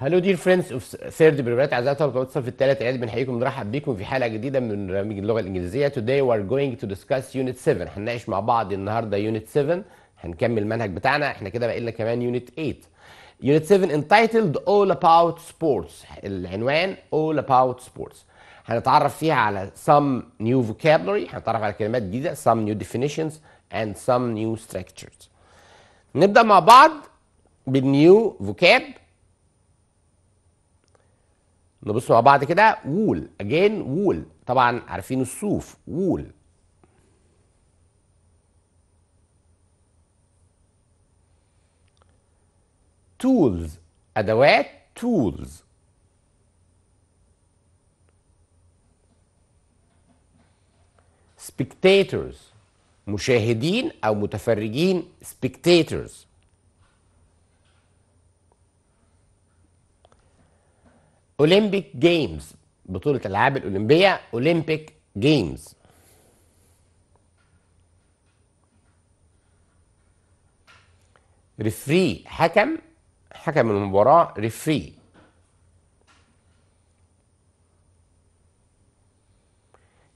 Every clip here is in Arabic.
هلو دير فريندز اوف ثيرد بريبريت اعزائي الطلبه في الثالث اعداد بنحييكم نرحب بيكم في حلقه جديده من برنامج اللغه الانجليزيه today ار going to discuss unit 7 هنناقش مع بعض النهارده يونت 7 هنكمل المنهج بتاعنا احنا كده بقى لنا كمان يونت 8 يونت 7 entitled all about sports العنوان all about sports هنتعرف فيها على some new vocabulary هنتعرف على كلمات جديده some new definitions and some new structures نبدا مع بعض بالنيو vocab نبص مع بعض كده وول اجين وول طبعا عارفين الصوف وول تولز ادوات تولز سبيكتاتورز مشاهدين او متفرجين سبيكتاتورز اولمبيك جيمز بطوله الالعاب الاولمبيه اولمبيك جيمز ريفري حكم حكم المباراه ريفري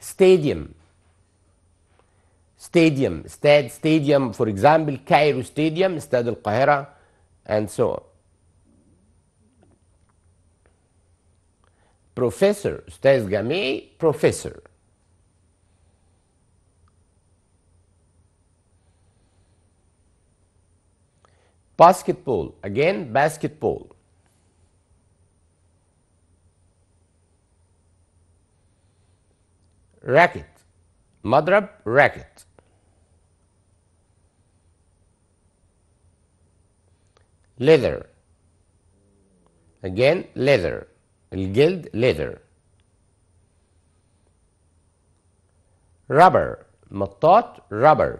ستاديوم ستاديوم استاد ستاديوم for example كايرو ستاديوم استاد القاهرة and so on Professor, Stas Gamay, professor. Basketball, again basketball. Racket, madrab, racket. Leather, again leather. الجلد leather rubber مطاط rubber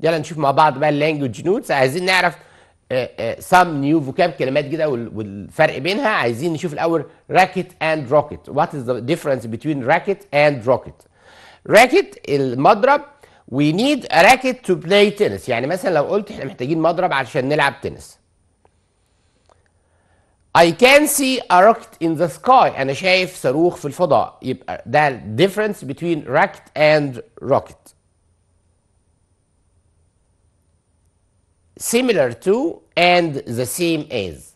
يلا نشوف مع بعض بقى اللانجوج نوتس عايزين نعرف سام نيو فوكاب كلمات كده والفرق بينها عايزين نشوف الاول راكت اند روكت وات از ذا ديفرنس بتوين راكت اند روكت راكت المضرب We need a racket to play tennis يعني مثلا لو قلت احنا محتاجين مضرب عشان نلعب تنس I can see a rocket in the sky أنا شايف صاروخ في الفضاء يبقى ده difference between rocket and rocket similar to and the same as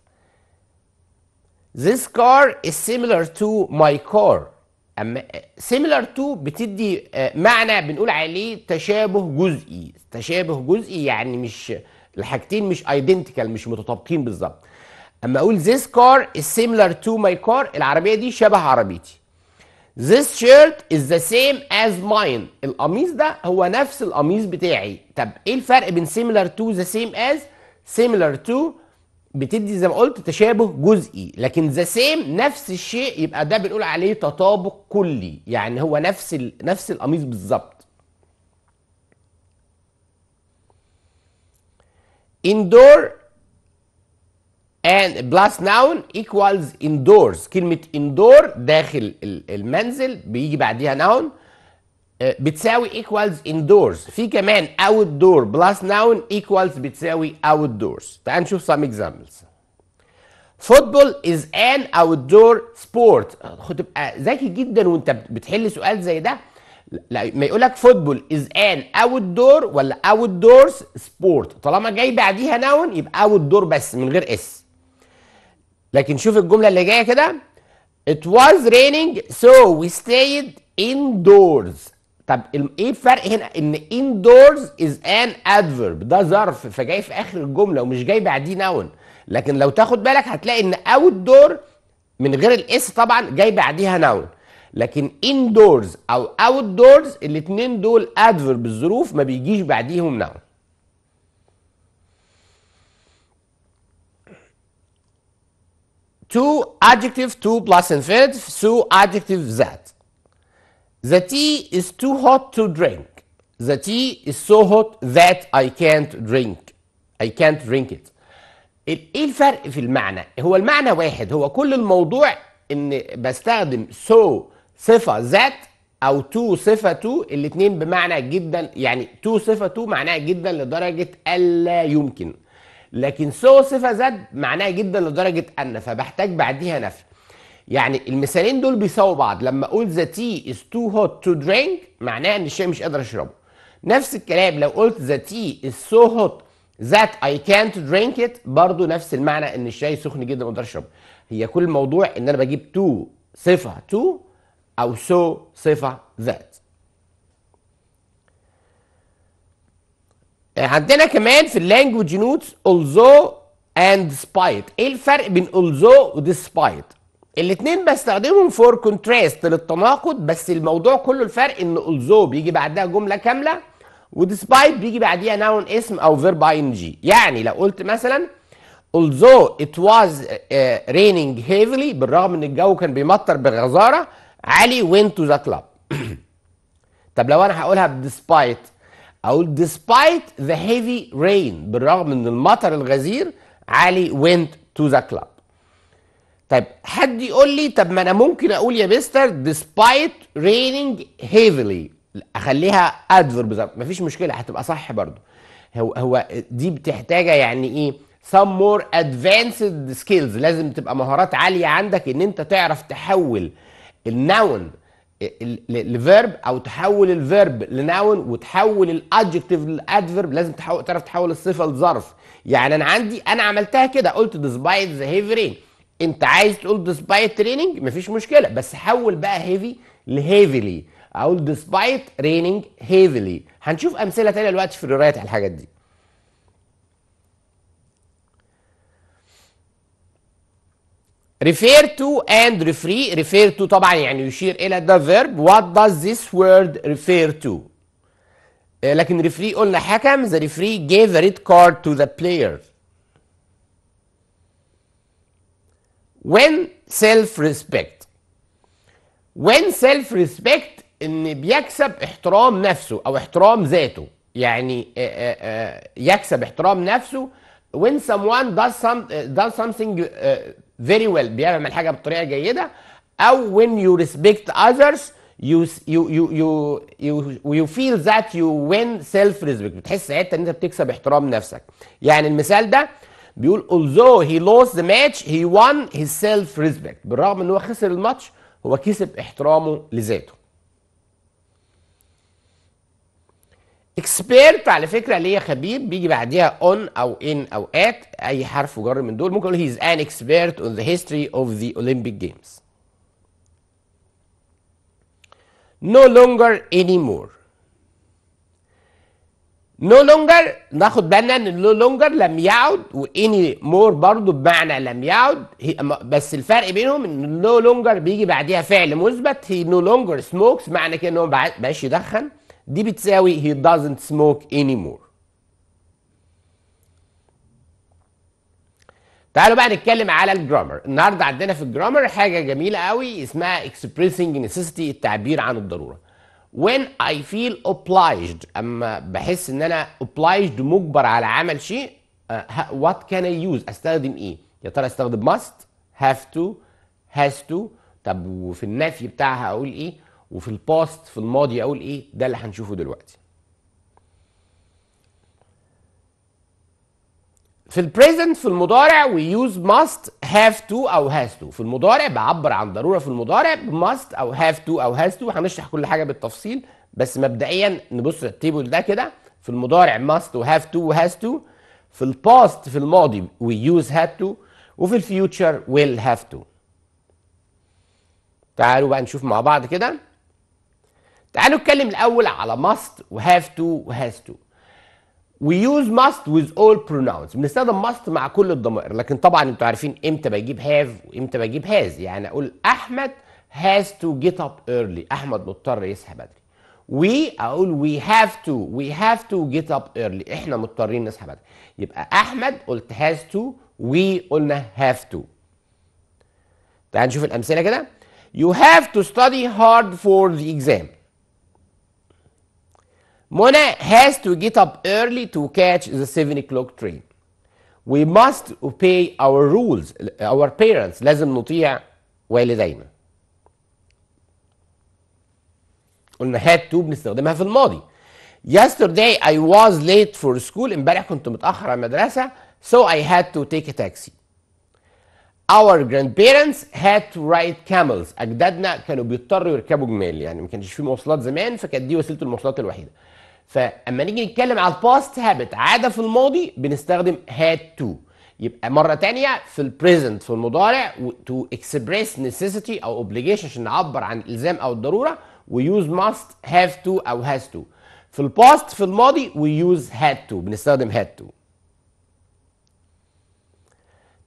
This car is similar to my car اما سيميلار تو بتدي آه، معنى بنقول عليه تشابه جزئي تشابه جزئي يعني مش الحاجتين مش ايدنتيكال مش متطابقين بالظبط اما اقول this car is similar to my car العربيه دي شبه عربيتي this shirt is the same as mine القميص ده هو نفس القميص بتاعي طب ايه الفرق بين similar to the same as similar to بتدي زي ما قلت تشابه جزئي لكن ذا سيم نفس الشيء يبقى ده بنقول عليه تطابق كلي يعني هو نفس ال... نفس القميص بالظبط indoor and plus noun equals indoors كلمة indoor داخل المنزل بيجي بعديها noun آه، بتساوي ايكوالز indoors في كمان اوت دور بلس ناون ايكوالز بتساوي اوت دورز تعال نشوف سام اكزامبلز فوتبول از ان اوت دور سبورت تبقى ذكي جدا وانت بتحل سؤال زي ده لا ما يقول لك فوتبول از ان اوت دور ولا اوت دورز سبورت طالما جاي بعديها ناون يبقى اوت دور بس من غير اس لكن شوف الجمله اللي جايه كده It was raining so we stayed indoors طب ايه الفرق هنا ان indoors is an adverb ده ظرف فجاي في اخر الجمله ومش جاي بعديه نون لكن لو تاخد بالك هتلاقي ان outdoor من غير الاس طبعا جاي بعديها نون لكن indoors او outdoors الاثنين دول adverb الظروف ما بيجيش بعديهم نون to adjective to plus infinitive two adjective that The tea is too hot to drink. The tea is so hot that I can't drink. I can't drink it. ايه الفرق في المعنى؟ هو المعنى واحد هو كل الموضوع ان بستخدم so صفة that او تو صفة تو الاتنين بمعنى جدا يعني تو صفة تو معناها جدا لدرجة ألا يمكن لكن so صفة ذات معناها جدا لدرجة أن فبحتاج بعديها نفي يعني المثالين دول بيساووا بعض لما اقول ذا تي از تو هوت تو درينك معناه ان الشاي مش قادر اشربه نفس الكلام لو قلت ذا تي از سو هوت ذات اي كانت درينك ات برضه نفس المعنى ان الشاي سخن جدا ما اقدرش اشربه هي كل الموضوع ان انا بجيب تو صفه تو او سو صفه ذات عندنا كمان في اللانجوج نوتس although and despite ايه الفرق بين although و despite الاثنين بستخدمهم فور كونتراست للتناقض بس الموضوع كله الفرق ان الزو بيجي بعدها جمله كامله وديسبايت بيجي بعديها ناون اسم او فيرب اي ان جي يعني لو قلت مثلا although it was رينينج آه، raining heavily بالرغم ان الجو كان بيمطر بغزاره علي went to the club طب لو انا هقولها despite اقول despite the heavy rain بالرغم ان المطر الغزير علي went to the club طيب حد يقول لي طب ما انا ممكن اقول يا مستر despite raining heavily اخليها ادفرب مفيش مشكله هتبقى صح برضو هو هو دي بتحتاج يعني ايه some more advanced skills لازم تبقى مهارات عاليه عندك ان انت تعرف تحول الناون لفيرب او تحول الفيرب لناون وتحول الادجكتيف للادفيرب لازم تحول تعرف تحول الصفه لظرف يعني انا عندي انا عملتها كده قلت despite the heavy rain انت عايز تقول ديسبايت ريننج مفيش مشكله بس حول بقى هيفي لهيفيلي اقول ديسبايت ريننج هيفيلي هنشوف امثله تانية دلوقتي في الروايات على الحاجات دي refer to and refer refer to طبعا يعني يشير الى ده verb what does this word refer to لكن referee قلنا حكم the referee gave a red card to the player when self respect when self respect ان بيكسب احترام نفسه او احترام ذاته يعني يكسب احترام نفسه when someone does, some, does something very well بيعمل حاجه بطريقه جيده او when you respect others you you you you you, you feel that you win self respect بتحس ساعتها ان انت بتكسب احترام نفسك يعني المثال ده بيقول although he lost the match he won his self respect بالرغم ان هو خسر الماتش هو كسب احترامه لذاته اكسبيرت على فكره اللي هي خبير بيجي بعديها اون او ان او ات اي حرف وجر من دول ممكن اقول هيز ان اكسبيرت اون ذا هيستوري اوف ذا اولمبيك جيمز no longer anymore نو لونجر ناخد بالنا ان no لونجر لم يعد واني مور برضو بمعنى لم يعد بس الفرق بينهم ان no لونجر بيجي بعديها فعل مثبت هي نو لونجر سموكس معنى كده ان هو بقاش يدخن دي بتساوي هي دازنت سموك اني مور تعالوا بقى نتكلم على الجرامر النهارده عندنا في الجرامر حاجه جميله قوي اسمها expressing necessity التعبير عن الضروره when I feel obliged اما بحس ان انا obliged مجبر على عمل شيء uh, what can I use استخدم ايه يا ترى استخدم must have to has to طب وفي النفي بتاعها اقول ايه وفي الباست في الماضي اقول ايه ده اللي هنشوفه دلوقتي في البريزنت في المضارع وي يوز ماست هاف تو او هاز تو في المضارع بعبر عن ضروره في المضارع ماست او هاف تو او هاز تو هنشرح كل حاجه بالتفصيل بس مبدئيا نبص التيبل ده كده في المضارع ماست وهاف تو وهاز تو في الباست في الماضي وي يوز هاد تو وفي الفيوتشر ويل هاف تو تعالوا بقى نشوف مع بعض كده تعالوا نتكلم الاول على ماست وهاف تو وهاز تو وي يوز ماست ويز اول pronouns بنستخدم ماست مع كل الضمائر لكن طبعا انتوا عارفين امتى بجيب هاف وامتى بجيب هاز يعني اقول احمد هاز تو جيت اب ايرلي احمد مضطر يصحى بدري وي اقول وي هاف تو وي هاف تو جيت اب ايرلي احنا مضطرين نصحى بدري يبقى احمد قلت هاز تو وي قلنا هاف تو تعال نشوف الامثله كده you have to study hard for the exam Mona has to get up early to catch the 7 o'clock train. We must obey our rules, our parents. لازم نطيع والدينا. قلنا had to بنستخدمها في الماضي. Yesterday I was late for school. امبارح كنت متأخر على المدرسة. So I had to take a taxi. Our grandparents had to ride camels. أجدادنا كانوا بيضطروا يركبوا جمال يعني ما كانش في مواصلات زمان فكانت دي وسيلة المواصلات الوحيدة. فاما نيجي نتكلم على الباست هابت عاده في الماضي بنستخدم هاد تو يبقى مره تانية في البريزنت في المضارع تو اكسبريس نيسيسيتي او اوبليجيشن عشان نعبر عن الالزام او الضروره ويوز ماست هاف تو او هاز تو في الباست في الماضي ويوز هاد تو بنستخدم هاد تو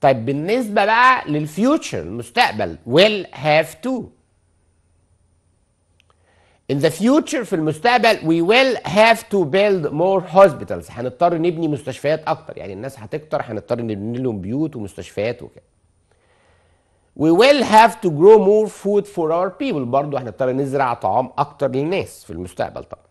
طيب بالنسبه بقى للفيوتشر المستقبل ويل هاف تو In the future في المستقبل we will have to build more hospitals هنضطر نبني مستشفيات أكتر يعني الناس هتكتر هنضطر نبني لهم بيوت ومستشفيات وكده we will have to grow more food for our people برضه هنضطر نزرع طعام أكتر للناس في المستقبل طبعا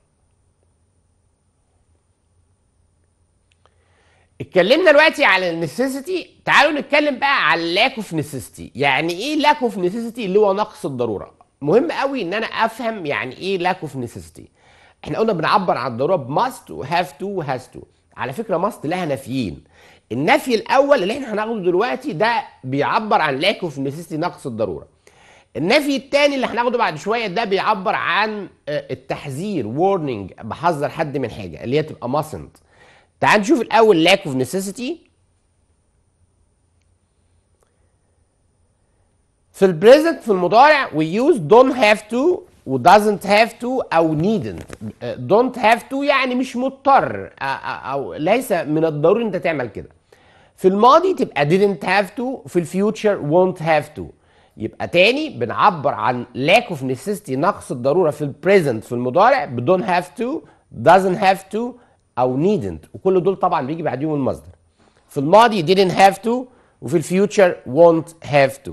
اتكلمنا دلوقتي على necessity تعالوا نتكلم بقى على اللاك اوف necessity يعني ايه lack اوف necessity اللي هو نقص الضروره مهم قوي ان انا افهم يعني ايه لاك اوف necessity احنا قلنا بنعبر عن الضروره بماست وهاف تو وهاز تو على فكره ماست لها نفيين النفي الاول اللي احنا هناخده دلوقتي ده بيعبر عن لاك اوف necessity نقص الضروره النفي الثاني اللي هناخده بعد شويه ده بيعبر عن آه، التحذير warning بحذر حد من حاجه اللي هي تبقى ماسنت تعال نشوف الاول لاك اوف necessity في البريزنت في المضارع وي يوز دونت هاف تو ودازنت هاف تو او نيدنت دونت هاف تو يعني مش مضطر او ليس من الضروري انت تعمل كده في الماضي تبقى didn't have to في الفيوتشر won't have to يبقى تاني بنعبر عن lack of necessity نقص الضروره في البريزنت في المضارع ب don't have to doesn't have to او needn't وكل دول طبعا بيجي بعديهم المصدر في الماضي didn't have to وفي الفيوتشر won't have to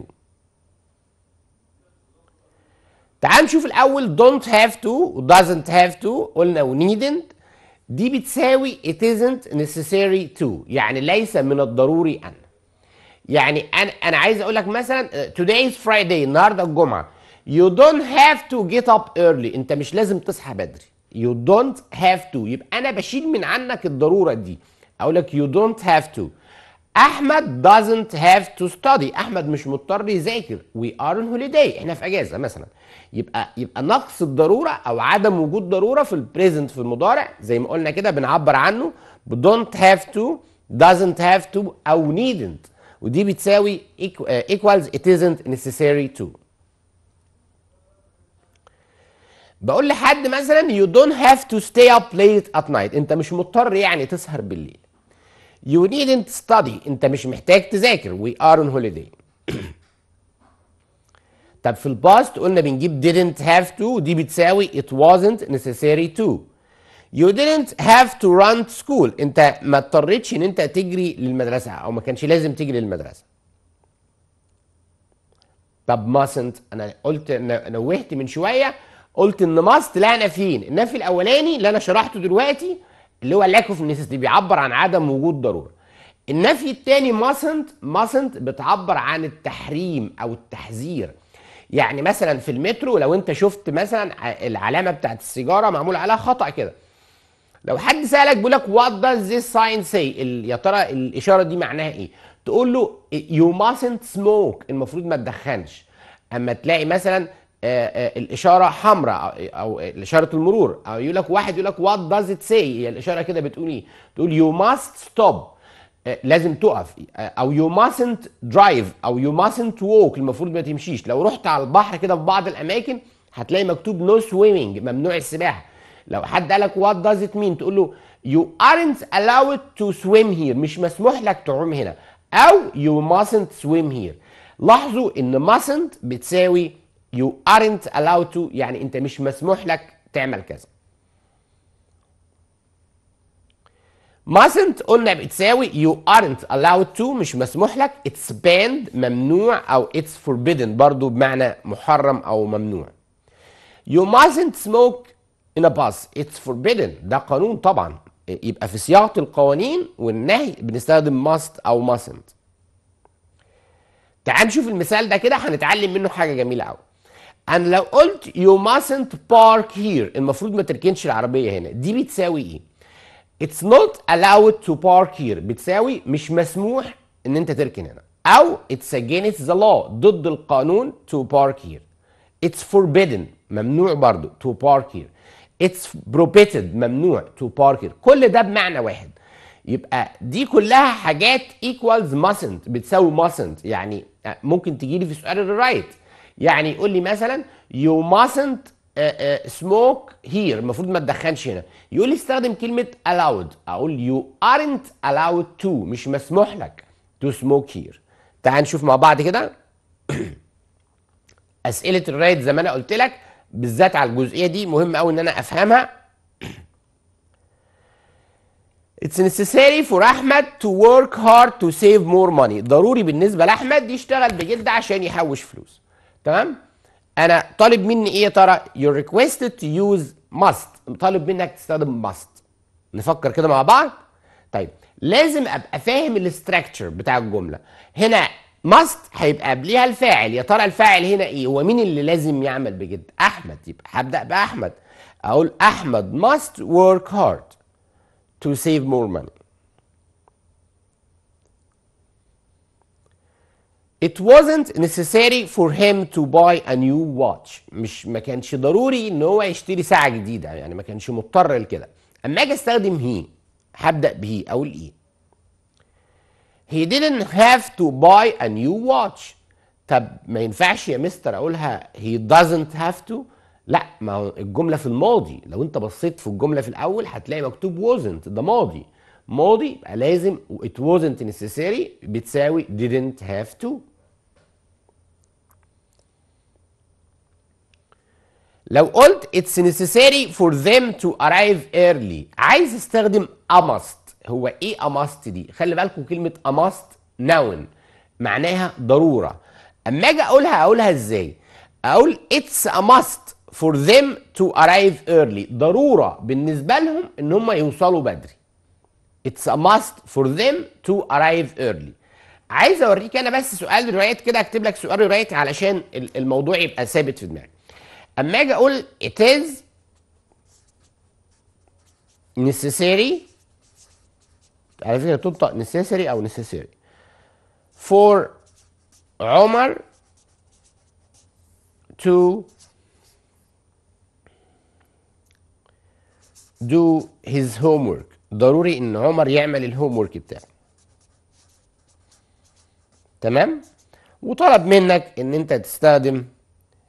تعال نشوف الاول don't have to و doesn't have to قلنا و needn't دي بتساوي it isn't necessary to يعني ليس من الضروري ان يعني انا انا عايز اقول لك مثلا آه، today is Friday النهارده الجمعه you don't have to get up early انت مش لازم تصحى بدري you don't have to يبقى انا بشيل من عنك الضروره دي اقول لك you don't have to احمد doesn't have to study احمد مش مضطر يذاكر we are on holiday احنا في اجازه مثلا يبقى يبقى نقص الضروره او عدم وجود ضروره في البريزنت في المضارع زي ما قلنا كده بنعبر عنه don't have to doesn't have to او needn't ودي بتساوي uh, equals it isn't necessary to بقول لحد مثلا you don't have to stay up late at night انت مش مضطر يعني تسهر بالليل You needn't study انت مش محتاج تذاكر وي ار اون هوليداي طب في الباست قلنا بنجيب didn't have to دي بتساوي it wasn't necessary to you didn't have to run to school انت ما اضطريتش ان انت تجري للمدرسه او ما كانش لازم تجري للمدرسه طب mustn't انا قلت نوهت من شويه قلت ان must لها نفيين النفي الاولاني اللي انا شرحته دلوقتي اللي هو lack of necessity بيعبر عن عدم وجود ضروره النفي الثاني mustn't mustn't بتعبر عن التحريم او التحذير يعني مثلا في المترو لو انت شفت مثلا العلامه بتاعت السيجاره معمول عليها خطا كده لو حد سالك بيقول لك وات does this sign say يا ترى الاشاره دي معناها ايه تقول له يو mustn't smoke المفروض ما تدخنش اما تلاقي مثلا آه، آه، الاشاره حمراء او اشاره المرور او يقول لك واحد يقول لك وات داز ات سي هي الاشاره كده بتقول ايه؟ تقول يو ماست ستوب لازم تقف آه، او يو ماستنت درايف او يو ماستنت ووك المفروض ما تمشيش لو رحت على البحر كده في بعض الاماكن هتلاقي مكتوب نو سويمنج ممنوع السباحه لو حد قال لك وات داز ات مين تقول له يو ارنت allowed تو سويم هير مش مسموح لك تعوم هنا او يو ماستنت سويم هير لاحظوا ان ماستنت بتساوي يو ارنت allowed تو يعني انت مش مسموح لك تعمل كذا mustn't قلنا بتساوي يو ارنت allowed تو مش مسموح لك اتس banned ممنوع او اتس forbidden برضو بمعنى محرم او ممنوع يو mustn't smoke in a bus it's forbidden ده قانون طبعا يبقى في صياغه القوانين والنهي بنستخدم must او mustn't تعال نشوف المثال ده كده هنتعلم منه حاجه جميله قوي انا لو قلت يو mustn't بارك هير المفروض ما تركنش العربيه هنا دي بتساوي ايه it's not allowed to park here بتساوي مش مسموح ان انت تركن هنا او it's against the law ضد القانون to park here it's forbidden ممنوع برضو to park here it's prohibited ممنوع to park here كل ده بمعنى واحد يبقى دي كلها حاجات equals mustn't بتساوي mustn't يعني ممكن تجيلي في سؤال الرايت right. يعني يقول لي مثلا يو mustn't سموك آه، هير آه، المفروض ما تدخنش هنا يقول لي استخدم كلمه allowed اقول يو ارنت allowed تو مش مسموح لك تو سموك هير تعال نشوف مع بعض كده اسئله الرايت زي ما انا قلت لك بالذات على الجزئيه دي مهم قوي ان انا افهمها It's necessary for Ahmed to work hard to save more money ضروري بالنسبه لاحمد يشتغل بجد عشان يحوش فلوس تمام انا طالب مني ايه يا ترى يو requested تو يوز ماست طالب منك تستخدم ماست نفكر كده مع بعض طيب لازم ابقى فاهم الاستراكشر بتاع الجمله هنا ماست هيبقى قبليها الفاعل يا ترى الفاعل هنا ايه هو مين اللي لازم يعمل بجد احمد يبقى هبدا باحمد اقول احمد ماست ورك هارد تو سيف مور ماني It wasn't necessary for him to buy a new watch مش ما كانش ضروري ان هو يشتري ساعة جديدة يعني ما كانش مضطر لكده اما اجي استخدم هي هبدأ بهي او الاي e. He didn't have to buy a new watch طب ما ينفعش يا مستر اقولها he doesn't have to لا ما هو الجمله في الماضي لو انت بصيت في الجمله في الاول هتلاقي مكتوب wasn't ده ماضي ماضي يبقى لازم it wasn't necessary بتساوي didn't have to لو قلت it's necessary for them to arrive early عايز استخدم must هو ايه must دي خلي بالكم كلمه must noun معناها ضروره اما اجي اقولها اقولها ازاي اقول it's a must for them to arrive early ضروره بالنسبه لهم ان هم يوصلوا بدري it's a must for them to arrive early عايز اوريك انا بس سؤال روايات كده اكتب لك سؤال روايات علشان الموضوع يبقى ثابت في دماغك اما اجي اقول it is necessary على فكره تنطق necessary او necessary for عمر to do his homework ضروري ان عمر يعمل الهوم ورك بتاعه تمام وطلب منك ان انت تستخدم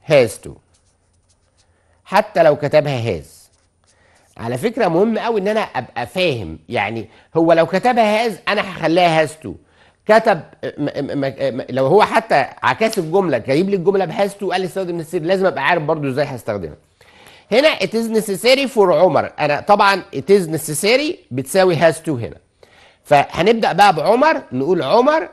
has to حتى لو كتبها هاز على فكره مهم قوي ان انا ابقى فاهم يعني هو لو كتبها هاز انا هخليها هاز تو كتب م م م لو هو حتى عكاس الجمله جايب لي الجمله بهاز تو قال لي استخدم نسيري لازم ابقى عارف برضو ازاي هستخدمها هنا it is necessary for عمر انا طبعا it is necessary بتساوي has to هنا فهنبدا بقى بعمر نقول عمر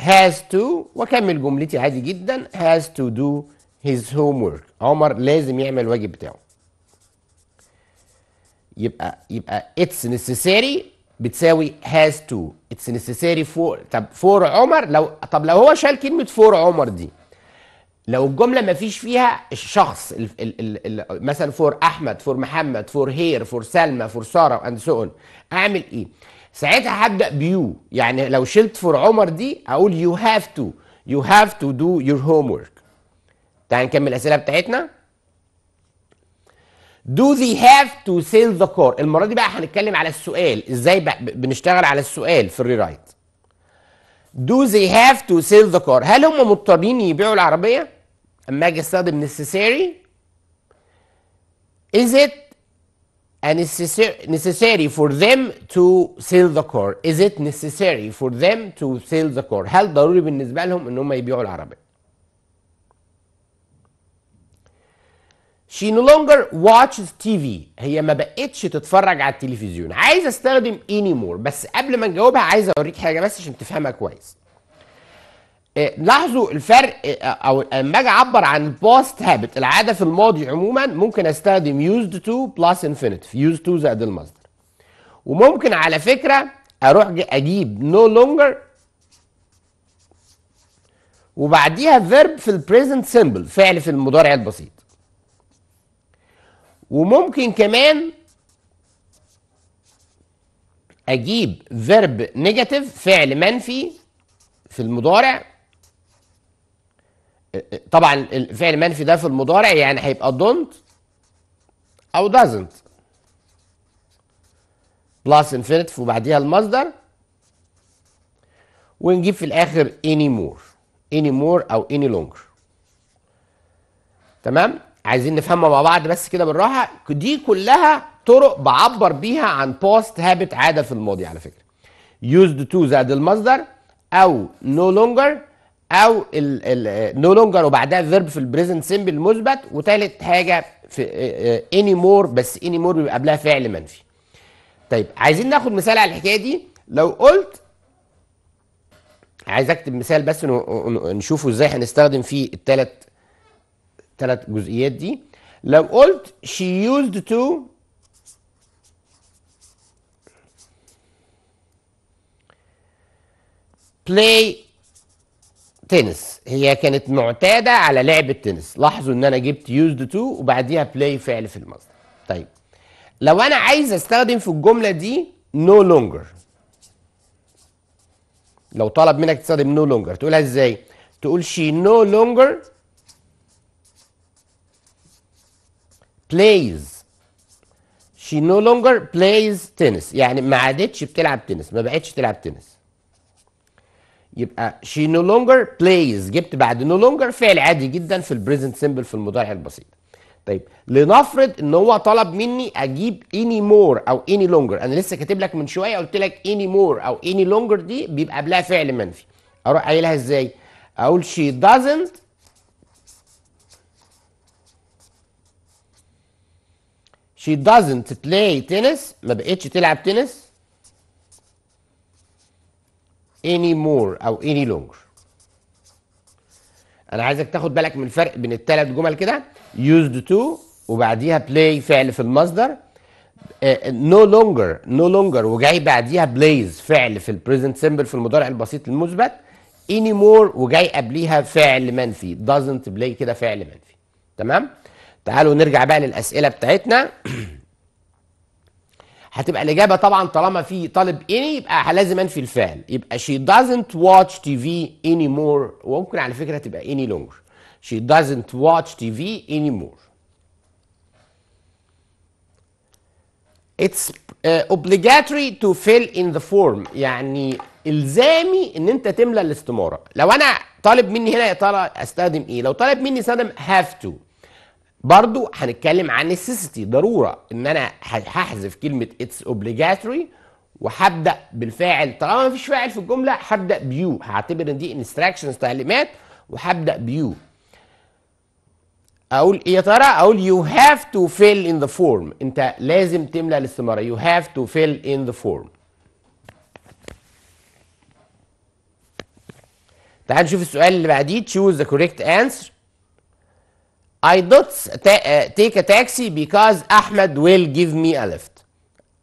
has to واكمل جملتي عادي جدا has to do his homework عمر لازم يعمل الواجب بتاعه يبقى يبقى it's necessary بتساوي has to it's necessary for طب for عمر لو طب لو هو شال كلمه for عمر دي لو الجمله ما فيش فيها الشخص ال ال ال ال مثلا فور احمد فور محمد فور هير فور سلمى فور ساره and so on اعمل ايه ساعتها هبدا بيو يعني لو شلت فور عمر دي اقول يو هاف تو يو هاف تو دو يور هوم ورك تعال نكمل الاسئله بتاعتنا Do they have to sell the car؟ المرة دي بقى هنتكلم على السؤال، ازاي بنشتغل على السؤال في الري رايت. Do they have to sell the car؟ هل هم مضطرين يبيعوا العربية؟ أما أجي أستخدم necessary؟ Is it and necessary for them to sell the car is it necessary for them to sell the car هل ضروري بالنسبة لهم ان هم يبيعوا العربية she no longer watches TV هي ما بقتش تتفرج على التلفزيون عايز استخدم anymore بس قبل ما نجاوبها عايز اوريك حاجة بس عشان تفهمها كويس آه، لاحظوا الفرق آه، آه، او لما اجي اعبر عن الباست هابت العاده في الماضي عموما ممكن استخدم يوزد تو بلس انفينيتيف يوزد تو زائد المصدر وممكن على فكره اروح اجيب نو no لونجر وبعديها فيرب في البريزنت سيمبل فعل في المضارع البسيط وممكن كمان اجيب فيرب نيجاتيف فعل منفي في المضارع طبعا الفعل منفي ده في المضارع يعني هيبقى don't او doesn't بلس infinitive وبعديها المصدر ونجيب في الاخر any more any more او any longer تمام عايزين نفهمها مع بعض بس كده بالراحه دي كلها طرق بعبر بيها عن past habit عاده في الماضي على فكره used to زائد المصدر او no longer او نو لونجر وبعدها فيرب في البريزنت سيمبل مثبت وثالث حاجه في اني آه، مور بس اني مور بيبقى قبلها فعل منفي طيب عايزين ناخد مثال على الحكايه دي لو قلت عايز اكتب مثال بس نشوفه ازاي هنستخدم فيه الثلاث ثلاث جزئيات دي لو قلت she used to play تنس هي كانت معتاده على لعب التنس لاحظوا ان انا جبت يوزد تو وبعديها بلاي فعل في المصدر طيب لو انا عايز استخدم في الجمله دي نو no لونجر لو طلب منك تستخدم نو no لونجر تقولها ازاي تقول شي نو لونجر plays شي نو لونجر plays تنس يعني ما عادتش بتلعب تنس ما بقتش تلعب تنس يبقى شي نو لونجر بلايز جبت بعد نو لونجر فعل عادي جدا في البريزنت سيمبل في المضارع البسيط طيب لنفرض ان هو طلب مني اجيب اني مور او اني لونجر انا لسه كاتب لك من شويه قلت لك اني مور او اني لونجر دي بيبقى قبلها فعل منفي اروح قايلها ازاي اقول شي doesn't she doesn't play tennis ما بقتش تلعب تنس any more او any longer انا عايزك تاخد بالك من الفرق بين الثلاث جمل كده used to وبعديها play فعل في المصدر نو لونجر نو لونجر وجاي بعديها blaze فعل في البريزنت سيمبل في المضارع البسيط المثبت اني مور وجاي قبليها فعل منفي دازنت بلاي كده فعل منفي تمام تعالوا نرجع بقى للاسئله بتاعتنا هتبقى الاجابه طبعا طالما في طالب إني يبقى لازم انفي الفعل يبقى she doesn't watch TV anymore وممكن على فكره تبقى any longer she doesn't watch TV anymore it's uh, obligatory to fill in the form يعني الزامي ان انت تملى الاستماره لو انا طالب مني هنا يا ترى استخدم ايه لو طالب مني استخدم have to برضو هنتكلم عن necessity ضروره ان انا هحذف كلمه اتس obligatory وهبدا بالفاعل طالما ما فيش فاعل في الجمله هبدا بيو هعتبر ان دي instructions تعليمات وهبدا بيو اقول ايه يا ترى اقول يو هاف تو فيل ان ذا فورم انت لازم تملى الاستماره يو هاف تو فيل ان ذا فورم تعال نشوف السؤال اللي بعديه تشوز ذا كوريكت انسر I don't uh, take a taxi because Ahmed will give me a lift.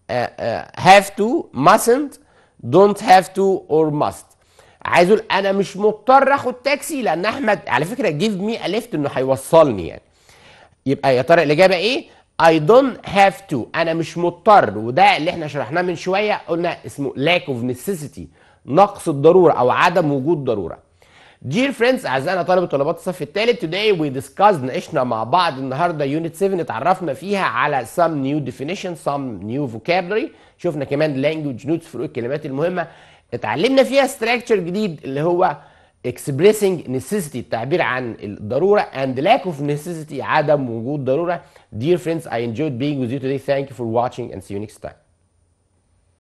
Uh, uh, have to, mustn't, don't have to or must. عايز اقول انا مش مضطر اخد تاكسي لان احمد على فكره جيف مي الفت انه هيوصلني يعني. يبقى يا ترى الاجابه ايه؟ I don't have to انا مش مضطر وده اللي احنا شرحناه من شويه قلنا اسمه lack of necessity نقص الضروره او عدم وجود ضروره. Dear friends اعزائنا طلبه طلبات الصف الثالث today we discussed ناقشنا مع بعض النهارده unit 7 اتعرفنا فيها على some new definition some new vocabulary شفنا كمان language notes فروق الكلمات المهمه اتعلمنا فيها structure جديد اللي هو expressing necessity التعبير عن الضروره and lack of necessity عدم وجود ضروره dear friends I enjoyed being with you today thank you for watching and see you next time